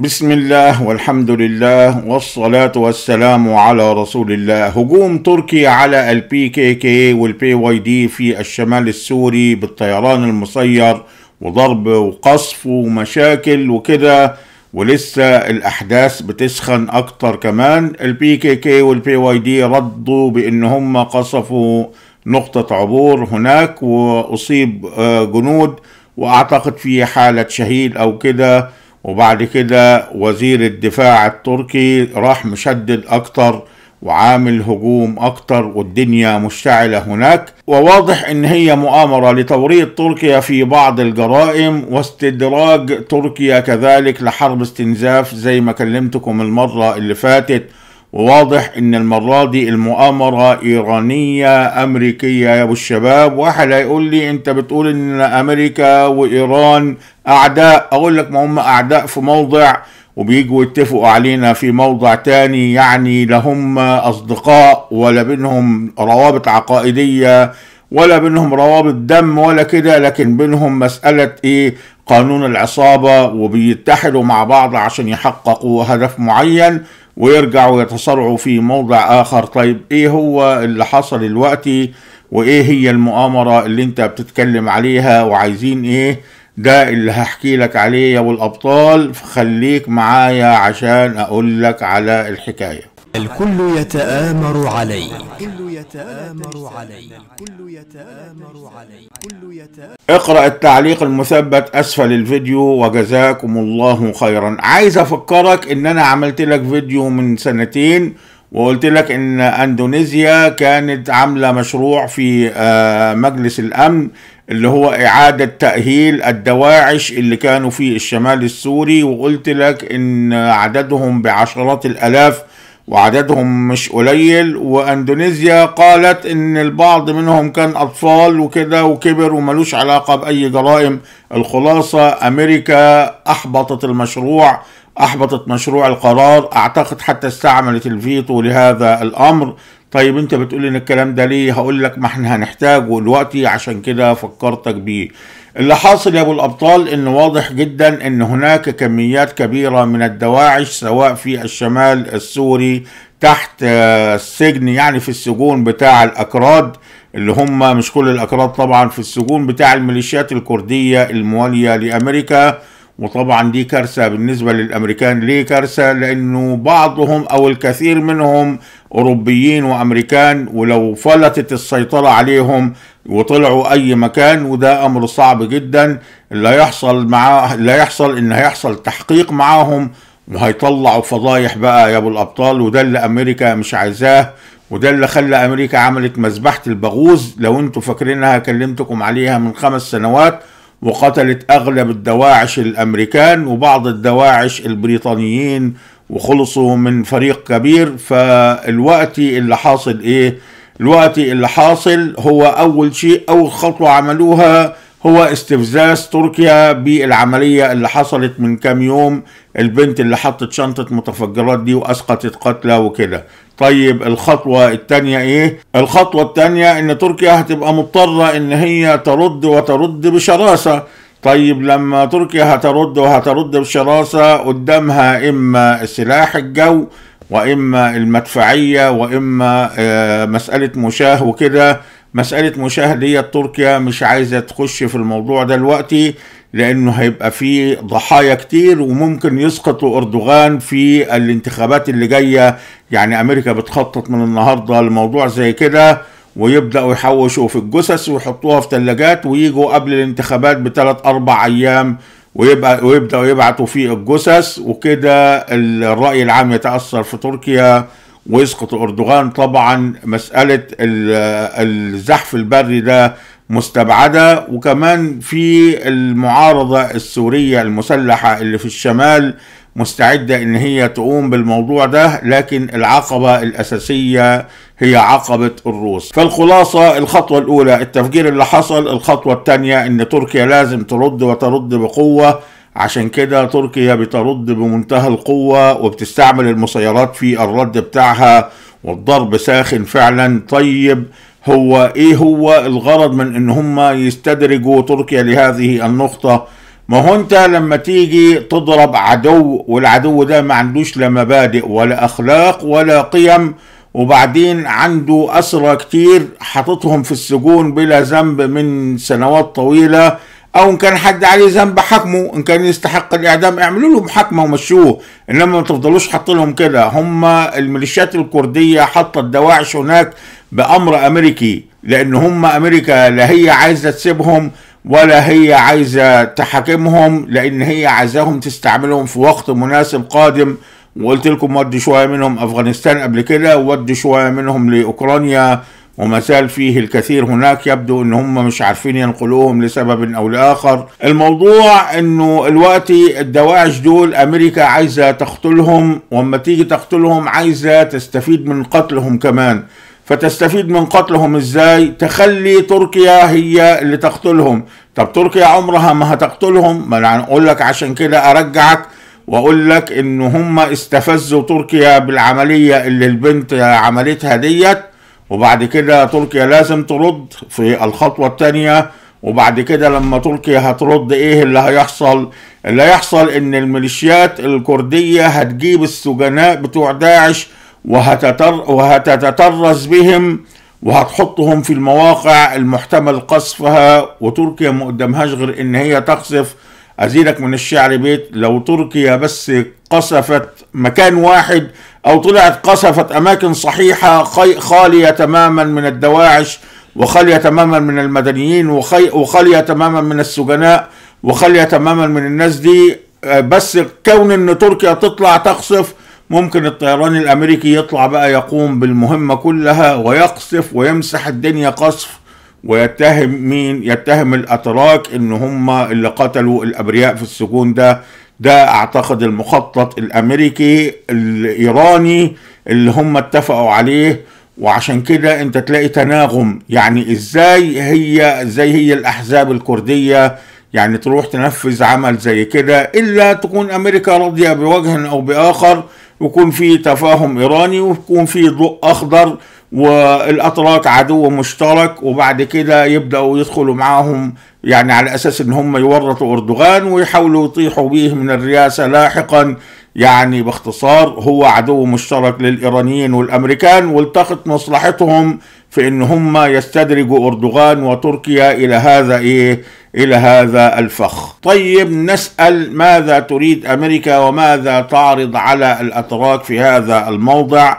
بسم الله والحمد لله والصلاة والسلام على رسول الله هجوم تركي على البي كي كي والبي واي دي في الشمال السوري بالطيران المسير وضرب وقصف ومشاكل وكده ولسه الأحداث بتسخن أكتر كمان البي كي كي والبي واي دي ردوا بإن هم قصفوا نقطة عبور هناك وأصيب جنود وأعتقد في حالة شهيد أو كده وبعد كده وزير الدفاع التركي راح مشدد أكتر وعامل هجوم أكتر والدنيا مشتعلة هناك وواضح إن هي مؤامرة لتوريط تركيا في بعض الجرائم واستدراج تركيا كذلك لحرب استنزاف زي ما كلمتكم المرة اللي فاتت وواضح ان المرة دي المؤامرة ايرانية امريكية يا ابو الشباب واحد هيقول لي انت بتقول ان امريكا وايران اعداء اقول لك ما هم اعداء في موضع وبيجوا يتفقوا علينا في موضع تاني يعني لا اصدقاء ولا بينهم روابط عقائدية ولا بينهم روابط دم ولا كده لكن بينهم مسألة ايه قانون العصابة وبيتحدوا مع بعض عشان يحققوا هدف معين ويرجعوا يتصارعوا في موضع آخر طيب إيه هو اللي حصل دلوقتي وإيه هي المؤامرة اللي أنت بتتكلم عليها وعايزين إيه ده اللي هحكي لك عليه يا أبو الأبطال فخليك معايا عشان أقول لك على الحكاية الكل يتآمر عليك الكل يتآمر عليك الكل يتآمر عليك اقرأ التعليق المثبت أسفل الفيديو وجزاكم الله خيرا عايز أفكرك إن أنا عملت لك فيديو من سنتين وقلت لك إن أندونيسيا كانت عاملة مشروع في آه، مجلس الأمن اللي هو إعادة تأهيل الدواعش اللي كانوا في الشمال السوري وقلت لك إن عددهم بعشرات الألاف وعددهم مش قليل واندونيسيا قالت ان البعض منهم كان اطفال وكده وكبر وملوش علاقه باي جرائم الخلاصه امريكا احبطت المشروع احبطت مشروع القرار اعتقد حتى استعملت الفيتو لهذا الامر طيب انت بتقول ان الكلام ده ليه هقول لك ما احنا هنحتاجه دلوقتي عشان كده فكرتك بيه اللي حاصل يا ابو الابطال ان واضح جدا ان هناك كميات كبيره من الدواعش سواء في الشمال السوري تحت آه، السجن يعني في السجون بتاع الاكراد اللي هم مش كل الاكراد طبعا في السجون بتاع الميليشيات الكرديه المواليه لامريكا وطبعا دي كارثة بالنسبة للأمريكان ليه كارثة لأنه بعضهم أو الكثير منهم أوروبيين وأمريكان ولو فلتت السيطرة عليهم وطلعوا أي مكان وده أمر صعب جدا لا يحصل مع لا يحصل إن هيحصل تحقيق معاهم وهيطلعوا فضايح بقى يا أبو الأبطال وده اللي أمريكا مش عايزاه وده اللي خلى أمريكا عملت مذبحة البغوز لو أنتوا فاكرينها كلمتكم عليها من خمس سنوات وقتلت أغلب الدواعش الأمريكان وبعض الدواعش البريطانيين وخلصوا من فريق كبير فالوقت اللي حاصل إيه الوقت اللي حاصل هو أول شيء أول خطوة عملوها هو استفزاز تركيا بالعملية اللي حصلت من كام يوم البنت اللي حطت شنطة متفجرات دي وأسقطت قتلى وكده طيب الخطوة التانية ايه؟ الخطوة التانية ان تركيا هتبقى مضطرة ان هي ترد وترد بشراسة طيب لما تركيا هترد وهترد بشراسة قدامها اما سلاح الجو واما المدفعية واما آه، مسألة مشاه وكده مسألة مشاهدية تركيا مش عايزة تخش في الموضوع ده دلوقتي لأنه هيبقى فيه ضحايا كتير وممكن يسقطوا أردوغان في الانتخابات اللي جاية يعني أمريكا بتخطط من النهاردة لموضوع زي كده ويبدأوا يحوشوا في الجثث ويحطوها في ثلاجات ويجوا قبل الانتخابات بثلاث أربع أيام ويبقى ويبدأوا يبعتوا فيه الجثث وكده الرأي العام يتأثر في تركيا ويسقط أردوغان طبعا مساله الزحف البري ده مستبعده وكمان في المعارضه السوريه المسلحه اللي في الشمال مستعده ان هي تقوم بالموضوع ده لكن العقبه الاساسيه هي عقبة الروس فالخلاصة الخطوة الأولى التفجير اللي حصل الخطوة الثانية أن تركيا لازم ترد وترد بقوة عشان كده تركيا بترد بمنتهى القوة وبتستعمل المسيرات في الرد بتاعها والضرب ساخن فعلا طيب هو ايه هو الغرض من ان هم يستدرجوا تركيا لهذه النقطة ما هو انت لما تيجي تضرب عدو والعدو ده ما عندوش لا مبادئ ولا اخلاق ولا قيم وبعدين عنده اسرى كتير حاططهم في السجون بلا ذنب من سنوات طويله او ان كان حد عليه ذنب حكمه ان كان يستحق الاعدام اعملوا له محاكمه ومشوه انما ما تفضلوش حاطين لهم كده هم الميليشيات الكرديه حطت دواعش هناك بامر امريكي لان هم امريكا لا هي عايزه تسيبهم ولا هي عايزه تحاكمهم لان هي عايزاهم تستعملهم في وقت مناسب قادم وقلت لكم ودي شويه منهم افغانستان قبل كده ودي شويه منهم لاوكرانيا وما زال فيه الكثير هناك يبدو ان هم مش عارفين ينقلوهم لسبب او لاخر الموضوع انه الوقت الدواعش دول امريكا عايزه تقتلهم واما تيجي تقتلهم عايزه تستفيد من قتلهم كمان فتستفيد من قتلهم ازاي تخلي تركيا هي اللي تقتلهم طب تركيا عمرها ما هتقتلهم ما انا اقول لك عشان كده ارجعك واقول لك ان هم استفزوا تركيا بالعمليه اللي البنت عملتها ديت وبعد كده تركيا لازم ترد في الخطوة الثانية وبعد كده لما تركيا هترد ايه اللي هيحصل اللي هيحصل ان الميليشيات الكردية هتجيب السجناء بتوع داعش وهتتر وهتتطرز بهم وهتحطهم في المواقع المحتمل قصفها وتركيا ما قدامهاش غير ان هي تقصف ازيدك من الشعر بيت لو تركيا بس قصفت مكان واحد أو طلعت قصفت أماكن صحيحة خالية تماما من الدواعش وخالية تماما من المدنيين وخالية تماما من السجناء وخالية تماما من الناس دي آه، بس كون ان تركيا تطلع تقصف ممكن الطيران الامريكي يطلع بقى يقوم بالمهمه كلها ويقصف ويمسح الدنيا قصف ويتهم مين يتهم الاتراك ان هم اللي قتلوا الابرياء في السجون ده ده اعتقد المخطط الامريكي الايراني اللي هم اتفقوا عليه وعشان كده انت تلاقي تناغم يعني ازاي هي زي هي الاحزاب الكرديه يعني تروح تنفذ عمل زي كده الا تكون امريكا راضيه بوجه او باخر ويكون في تفاهم ايراني ويكون في ضوء اخضر والاتراك عدو مشترك وبعد كده يبداوا يدخلوا معاهم يعني على اساس ان هم يورطوا اردوغان ويحاولوا يطيحوا به من الرئاسه لاحقا يعني باختصار هو عدو مشترك للايرانيين والامريكان والتقط مصلحتهم في ان هم يستدرجوا اردوغان وتركيا الى هذا ايه الى هذا الفخ. طيب نسال ماذا تريد امريكا وماذا تعرض على الاتراك في هذا الموضع؟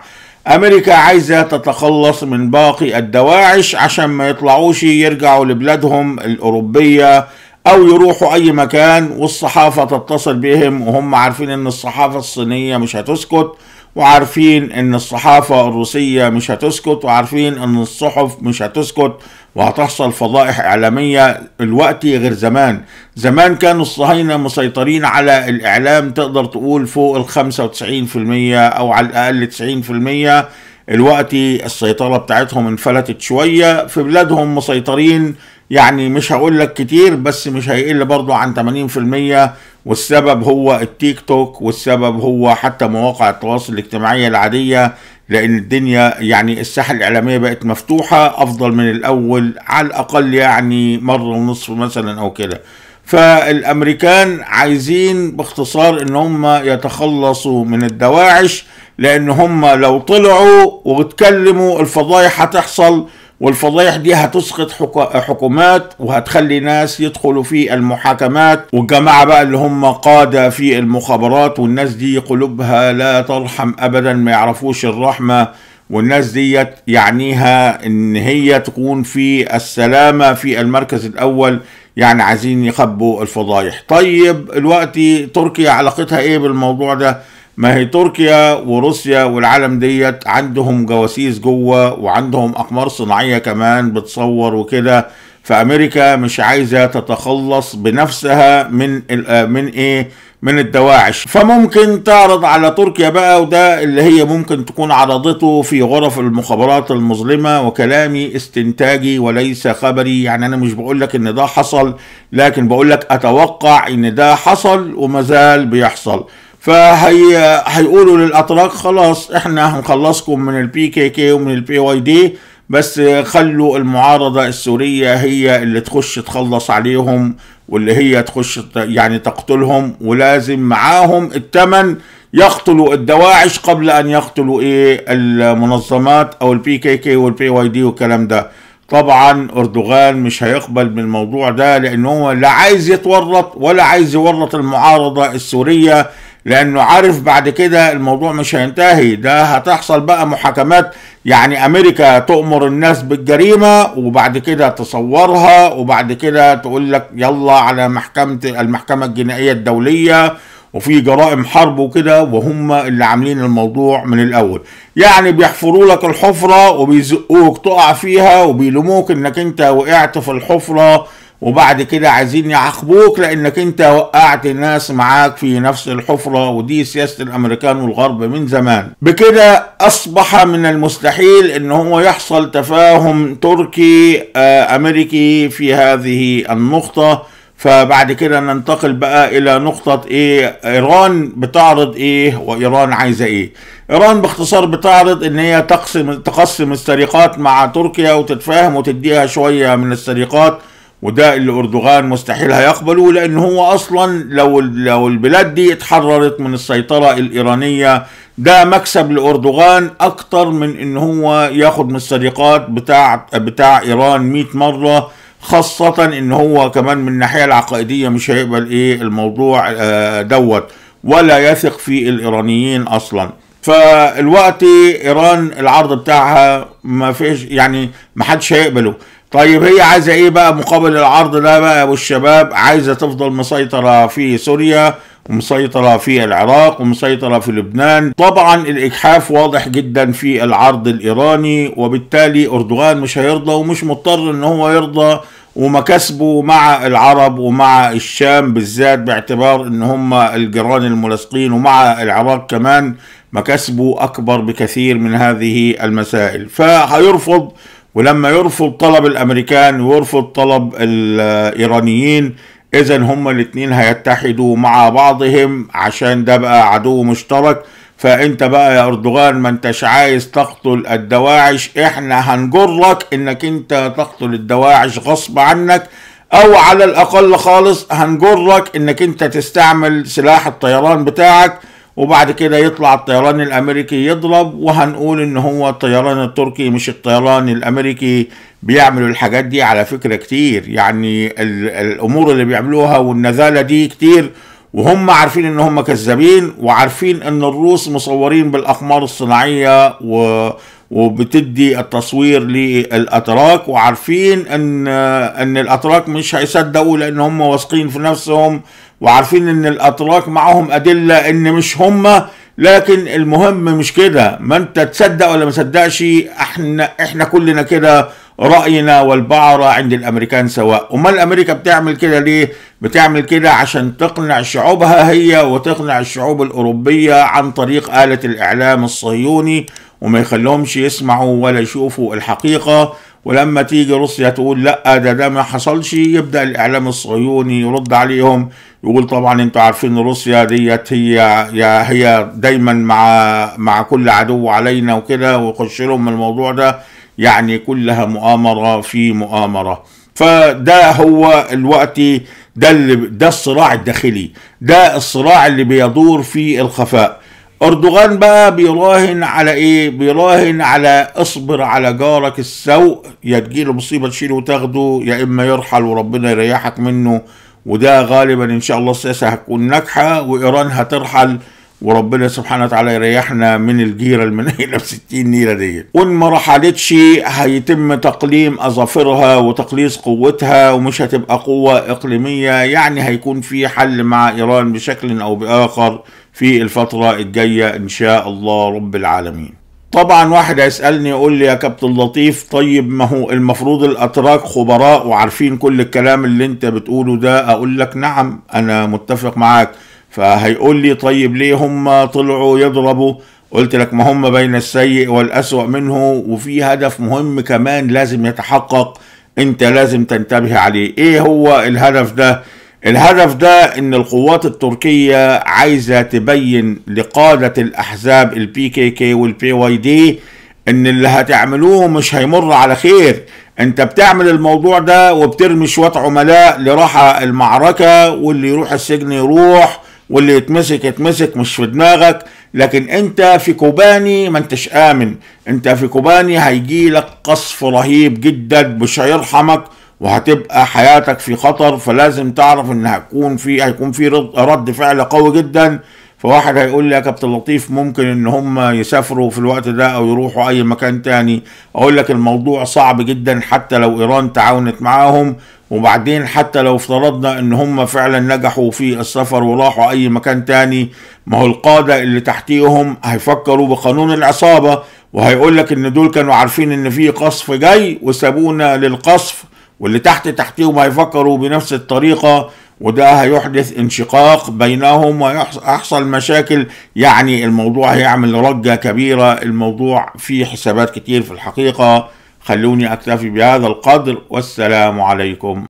أمريكا عايزة تتخلص من باقي الدواعش عشان ما يطلعوش يرجعوا لبلادهم الأوروبية أو يروحوا أي مكان والصحافة تتصل بهم وهم عارفين إن الصحافة الصينية مش هتسكت وعارفين إن الصحافة الروسية مش هتسكت وعارفين إن الصحف مش هتسكت وهتحصل فضائح إعلامية الوقت غير زمان زمان كانوا الصهاينة مسيطرين على الإعلام تقدر تقول فوق الخمسة وتسعين في المية أو على الأقل تسعين في المية الوقت السيطرة بتاعتهم انفلتت شوية في بلادهم مسيطرين يعني مش هقول لك كتير بس مش هيقل برضو عن 80% والسبب هو التيك توك والسبب هو حتى مواقع التواصل الاجتماعي العادية لان الدنيا يعني الساحه الاعلاميه بقت مفتوحه افضل من الاول على الاقل يعني مره ونصف مثلا او كده فالامريكان عايزين باختصار ان هم يتخلصوا من الدواعش لان هم لو طلعوا واتكلموا الفضايح هتحصل والفضايح دي هتسقط حكومات وهتخلي ناس يدخلوا في المحاكمات والجماعة بقى اللي هم قادة في المخابرات والناس دي قلوبها لا ترحم أبدا ما يعرفوش الرحمة والناس ديت يعنيها ان هي تكون في السلامة في المركز الاول يعني عايزين يخبوا الفضايح طيب الوقت تركيا علاقتها ايه بالموضوع ده ما هي تركيا وروسيا والعالم ديت عندهم جواسيس جوه وعندهم اقمار صناعيه كمان بتصور وكده فامريكا مش عايزه تتخلص بنفسها من آه، من ايه من الدواعش فممكن تعرض على تركيا بقى وده اللي هي ممكن تكون عرضته في غرف المخابرات المظلمة وكلامي استنتاجي وليس خبري يعني أنا مش بقول لك إن ده حصل لكن بقول لك أتوقع إن ده حصل ومازال بيحصل فهي هيقولوا للاتراك خلاص احنا هنخلصكم من البي كي كي ومن البي واي دي بس خلوا المعارضة السورية هي اللي تخش تخلص عليهم واللي هي تخش يعني تقتلهم ولازم معاهم الثمن يقتلوا الدواعش قبل ان يقتلوا ايه المنظمات او البي كي كي والبي واي دي والكلام ده طبعا اردوغان مش هيقبل بالموضوع ده لانه لا عايز يتورط ولا عايز يورط المعارضه السوريه لانه عارف بعد كده الموضوع مش هينتهي ده هتحصل بقى محاكمات يعني امريكا تؤمر الناس بالجريمه وبعد كده تصورها وبعد كده تقول لك يلا على محكمه المحكمه الجنائيه الدوليه وفي جرائم حرب وكده وهم اللي عاملين الموضوع من الاول يعني بيحفروا لك الحفره وبيزقوك تقع فيها وبيلوموك انك انت وقعت في الحفره وبعد كده عايزين يعاقبوك لانك انت وقعت الناس معاك في نفس الحفرة ودي سياسة الامريكان والغرب من زمان بكده اصبح من المستحيل ان هو يحصل تفاهم تركي آه، امريكي في هذه النقطة فبعد كده ننتقل بقى الى نقطة ايه ايران بتعرض ايه وايران عايزة ايه ايران باختصار بتعرض ان هي تقسم تقسم السرقات مع تركيا وتتفاهم وتديها شوية من السرقات وده اللي اردوغان مستحيل هيقبله لان هو اصلا لو لو البلاد دي اتحررت من السيطره الايرانيه ده مكسب لاردوغان اكتر من ان هو ياخد من الصديقات بتاع بتاع ايران 100 مره خاصة ان هو كمان من الناحية العقائدية مش هيقبل ايه الموضوع آه، دوت ولا يثق في الايرانيين اصلا فالوقت ايران العرض بتاعها ما فيش يعني ما حدش هيقبله طيب هي عايزه ايه بقى مقابل العرض ده بقى يا ابو الشباب عايزه تفضل مسيطره في سوريا ومسيطرة في العراق ومسيطرة في لبنان طبعا الإجحاف واضح جدا في العرض الإيراني وبالتالي أردوغان مش هيرضى ومش مضطر أن هو يرضى ومكاسبه مع العرب ومع الشام بالذات باعتبار ان هم الجيران الملاصقين ومع العراق كمان مكاسبه اكبر بكثير من هذه المسائل فهيرفض ولما يرفض طلب الامريكان ويرفض طلب الايرانيين اذا هما الاتنين هيتحدوا مع بعضهم عشان ده بقى عدو مشترك فانت بقى يا اردوغان ما انتش عايز تقتل الدواعش احنا هنجرك انك انت تقتل الدواعش غصب عنك او على الاقل خالص هنجرك انك انت تستعمل سلاح الطيران بتاعك وبعد كده يطلع الطيران الامريكي يضرب وهنقول ان هو الطيران التركي مش الطيران الامريكي بيعملوا الحاجات دي على فكره كتير يعني الامور اللي بيعملوها والنذاله دي كتير وهم عارفين ان هم كذابين وعارفين ان الروس مصورين بالاقمار الصناعيه و وبتدي التصوير للاتراك وعارفين ان ان الاتراك مش هيصدقوا لان هم واثقين في نفسهم وعارفين ان الاتراك معهم ادله ان مش هم لكن المهم مش كده ما انت تصدق ولا ما تصدقش احنا احنا كلنا كده رأينا والبعرة عند الأمريكان سواء وما أمريكا بتعمل كده ليه؟ بتعمل كده عشان تقنع شعوبها هي وتقنع الشعوب الأوروبية عن طريق آلة الإعلام الصهيوني وما يخليهمش يسمعوا ولا يشوفوا الحقيقة ولما تيجي روسيا تقول لا ده ده ما حصلش يبدا الاعلام الصهيوني يرد عليهم يقول طبعا انتوا عارفين روسيا ديت هي يا هي دايما مع مع كل عدو علينا وكده ويخش لهم الموضوع ده يعني كلها مؤامرة في مؤامرة فده هو الوقت ده اللي ده الصراع الداخلي ده الصراع اللي بيدور في الخفاء اردوغان بقى بيراهن على ايه بيراهن على اصبر على جارك السوء يا تجيله مصيبه تشيله وتاخده يا اما يرحل وربنا يريحك منه وده غالبا ان شاء الله السياسه هتكون ناجحه وايران هترحل وربنا سبحانه وتعالى يريحنا من الجيره المنيله ب 60 نيله ديت وان ما رحلتش هيتم تقليم اظافرها وتقليص قوتها ومش هتبقى قوه اقليميه يعني هيكون في حل مع ايران بشكل او باخر في الفتره الجايه ان شاء الله رب العالمين طبعا واحد هيسالني يقول لي يا كابتن لطيف طيب ما هو المفروض الاتراك خبراء وعارفين كل الكلام اللي انت بتقوله ده اقول لك نعم انا متفق معاك فهيقول لي طيب ليه هم طلعوا يضربوا قلت لك ما هم بين السيء والأسوأ منه وفي هدف مهم كمان لازم يتحقق انت لازم تنتبه عليه ايه هو الهدف ده الهدف ده ان القوات التركية عايزة تبين لقادة الاحزاب البي كي كي والبي واي دي ان اللي هتعملوه مش هيمر على خير انت بتعمل الموضوع ده وبترمي شوية عملاء لراحة المعركة واللي يروح السجن يروح واللي يتمسك يتمسك مش في دماغك لكن انت في كوباني ما انتش امن انت في كوباني هيجي لك قصف رهيب جدا مش هيرحمك وهتبقى حياتك في خطر فلازم تعرف ان هيكون في هيكون في رد فعل قوي جدا فواحد هيقول لي يا كابتن لطيف ممكن ان هم يسافروا في الوقت ده او يروحوا اي مكان تاني اقول لك الموضوع صعب جدا حتى لو ايران تعاونت معاهم وبعدين حتى لو افترضنا ان هم فعلا نجحوا في السفر وراحوا اي مكان تاني ما هو القادة اللي تحتيهم هيفكروا بقانون العصابة وهيقول لك ان دول كانوا عارفين ان في قصف جاي وسابونا للقصف واللي تحت تحتيهم هيفكروا بنفس الطريقة وده هيحدث انشقاق بينهم ويحصل مشاكل يعني الموضوع هيعمل رجة كبيرة الموضوع فيه حسابات كتير في الحقيقة خلوني أكتفي بهذا القدر والسلام عليكم